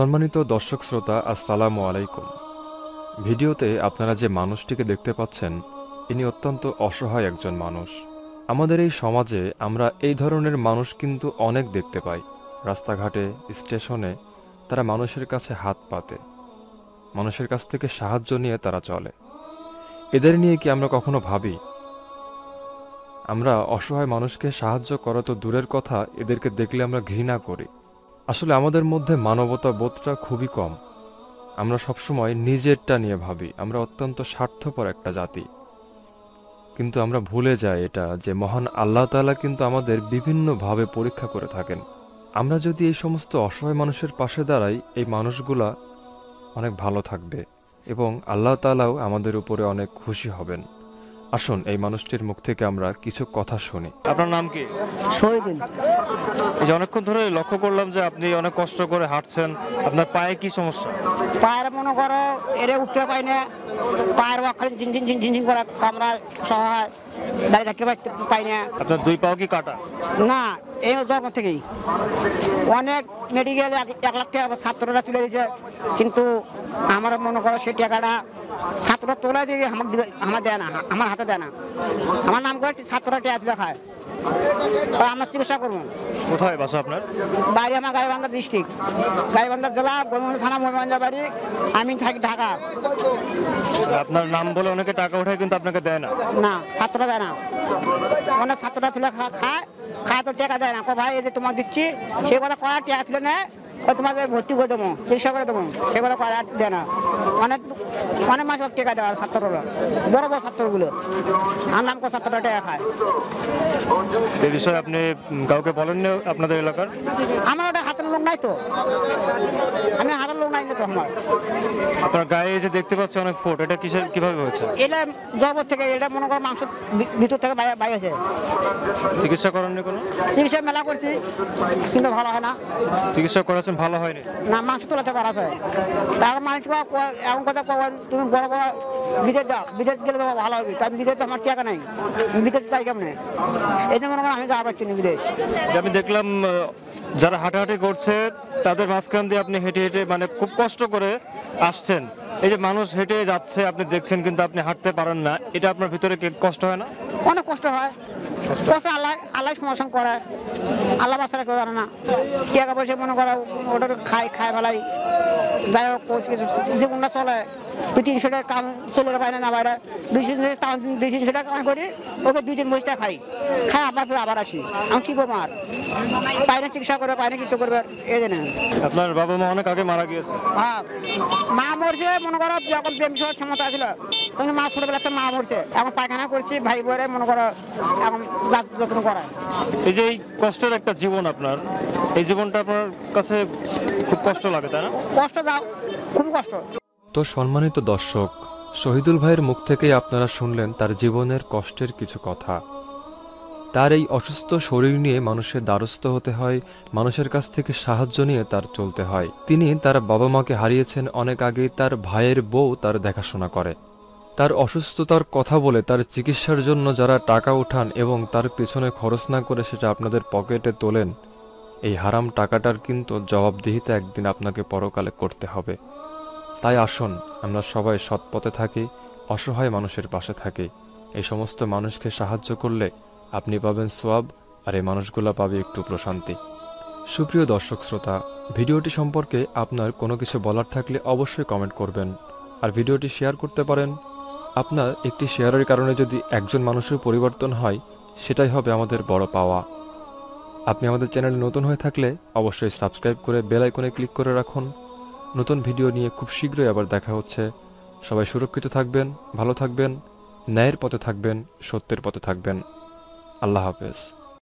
সম্মানিত দর্শক শ্রোতা আসসালামু আলাইকুম ভিডিওতে আপনারা যে মানুষটিকে দেখতে পাচ্ছেন ইনি অত্যন্ত অসহায় একজন মানুষ আমাদের এই সমাজে আমরা এই ধরনের মানুষ কিন্তু অনেক দেখতে পাই রাস্তাঘাটে স্টেশনে তারা মানুষের কাছে হাত পাতে মানুষের কাছ থেকে সাহায্য নিয়ে তারা চলে এদের নিয়ে কি আমরা কখনো ভাবি আমরা অসহায় মানুষকে সাহায্য করা তো দূরের কথা এদেরকে দেখলে আমরা ঘৃণা করি আসলে আমাদের মধ্যে মানবতা বোধটা খুবই কম আমরা সবসময় নিজেরটা নিয়ে ভাবি আমরা অত্যন্ত স্বার্থপর একটা জাতি কিন্তু আমরা ভুলে যাই এটা যে মহান আল্লাহ তালা কিন্তু আমাদের বিভিন্নভাবে পরীক্ষা করে থাকেন আমরা যদি এই সমস্ত অসহায় মানুষের পাশে দাঁড়াই এই মানুষগুলা অনেক ভালো থাকবে এবং আল্লাহ তালাও আমাদের উপরে অনেক খুশি হবেন আসুন এই মানুষটির মুখ থেকে আমরা কিছু কথা শুনি আপনার নাম কি শহীদিন এই যে অনেকক্ষণ ধরে লক্ষ্য করলাম যে আপনি অনেক কষ্ট করে হাঁটছেন আপনার পায়ে কি সমস্যা পায়ের মনে করো এরে উঠতে পাই না পায়ের জিন জিন জিন করে কামরা সহায় দাঁড়িয়ে থাকতে পাই না আপনার দুই পাও কি কাটা না এই জগৎ থেকেই অনেক মেডিকেল এক লাখ টাকা ছাত্ররা তুলে দিয়েছে কিন্তু আমার মনে করো সেই টাকাটা ছাত্ররা তোলা দিয়ে আমার দেয় না আমার হাতে দেয় না আমার নাম করে ছাত্ররা টিয়া তুলে খায় আমার চিকিৎসা করবো কোথায় বাসা আপনার বাড়ি আমার গাইবান্ধা ডিস্ট্রিক্ট গাইবান্ধা জেলা গোবিন্দ থানা মহিমাঞ্জা বাড়ি আমি থাকি ঢাকা আপনার নাম বলে অনেকে টাকা ওঠায় কিন্তু আপনাকে দেয় না না ছাত্ররা দেয় না অনেক ছাত্ররা তুলে খায় খায় তো টাকা দেয় না ক ভাই এই যে তোমাকে দিচ্ছি সে কথা কয়া টাকা তুলে নেয় তোমাকে ভর্তি করে দেবো চিকিৎসা করে দেবো সেগুলো আর দেয় না অনেক মানে অনেক মানে মাস টেকা দেওয়া ছাত্ররা বড় বড় ছাত্রগুলো আর নাম করে ছাত্ররা টেকা খায় এ বিষয়ে আপনি কাউকে বলেন আপনাদের এলাকার আমার ওটা হাতের লোক নাই তো আমি হাতের লোক নাই তো আমার আপনার গায়ে যে দেখতে পাচ্ছি অনেক ফোট এটা কিসের কিভাবে হয়েছে এটা জগৎ থেকে এটা মনে করো মাংস ভিতর থেকে বাইরে আছে চিকিৎসা করেননি কোনো চিকিৎসা মেলা করছি কিন্তু ভালো হয় না চিকিৎসা করেছে করছেন ভালো হয়নি না মাংস তোলাতে পারা যায় তার মানুষ এমন কথা কবেন তুমি বড় বড় বিদেশ যাও বিদেশ গেলে তোমার ভালো হবে তাই বিদেশ আমার টাকা নাই বিদেশ চাই কেমনে এই জন্য মনে আমি যা পাচ্ছি না বিদেশ আমি দেখলাম যারা হাঁটাহাঁটি করছে তাদের মাঝখান দিয়ে আপনি হেঁটে হেঁটে মানে খুব কষ্ট করে আসছেন এই যে মানুষ হেঁটে যাচ্ছে আপনি দেখছেন কিন্তু আপনি হাঁটতে পারেন না এটা আপনার ভিতরে কষ্ট হয় না অনেক কষ্ট হয় কষ্ট আল্লাহ আল্লাহ সমর্থন করে আল্লাহ বাসারা কেউ জানে না টাকা পয়সা মনে করা ওটা খায় খায় ভালাই যাই হোক জীবনটা চলে দুই তিনশো টাকা কাম চলে পায় না বাইরে দুই দুই তিনশো টাকা কাম করি ওকে দুই তিন বসে খাই খাই আবার ফিরে আবার আসি আমি কী করবো আর পায় না চিকিৎসা করবে পায় না কিছু করবে এই জন্য আপনার বাবা মা অনেক আগে মারা গিয়েছে হ্যাঁ মা মরছে মনে করো যখন প্রেম সহ ক্ষমতা ছিল তখন মা ছোটবেলাতে মা মরছে এখন পায়খানা করছি ভাই বোরে মনে করো এখন যত্ন করা এই যে এই কষ্টের একটা জীবন আপনার এই জীবনটা আপনার কাছে খুব কষ্ট লাগে তাই না কষ্ট দাও খুব কষ্ট তো সম্মানিত দর্শক শহীদুল ভাইয়ের মুখ থেকেই আপনারা শুনলেন তার জীবনের কষ্টের কিছু কথা তার এই অসুস্থ শরীর নিয়ে মানুষের দ্বারস্থ হতে হয় মানুষের কাছ থেকে সাহায্য নিয়ে তার চলতে হয় তিনি তার বাবা মাকে হারিয়েছেন অনেক আগে তার ভাইয়ের বউ তার দেখাশোনা করে তার অসুস্থতার কথা বলে তার চিকিৎসার জন্য যারা টাকা উঠান এবং তার পেছনে খরচ না করে সেটা আপনাদের পকেটে তোলেন এই হারাম টাকাটার কিন্তু জবাবদিহিতা একদিন আপনাকে পরকালে করতে হবে তাই আসুন আমরা সবাই সৎপথে থাকি অসহায় মানুষের পাশে থাকি এই সমস্ত মানুষকে সাহায্য করলে আপনি পাবেন সোয়াব আর এই মানুষগুলো পাবে একটু প্রশান্তি সুপ্রিয় দর্শক শ্রোতা ভিডিওটি সম্পর্কে আপনার কোনো কিছু বলার থাকলে অবশ্যই কমেন্ট করবেন আর ভিডিওটি শেয়ার করতে পারেন আপনার একটি শেয়ারের কারণে যদি একজন মানুষের পরিবর্তন হয় সেটাই হবে আমাদের বড় পাওয়া আপনি আমাদের চ্যানেলে নতুন হয়ে থাকলে অবশ্যই সাবস্ক্রাইব করে বেল আইকনে ক্লিক করে রাখুন নতুন ভিডিও নিয়ে খুব শীঘ্রই আবার দেখা হচ্ছে সবাই সুরক্ষিত থাকবেন ভালো থাকবেন ন্যায়ের পথে থাকবেন সত্যের পথে থাকবেন আল্লাহ হাফেজ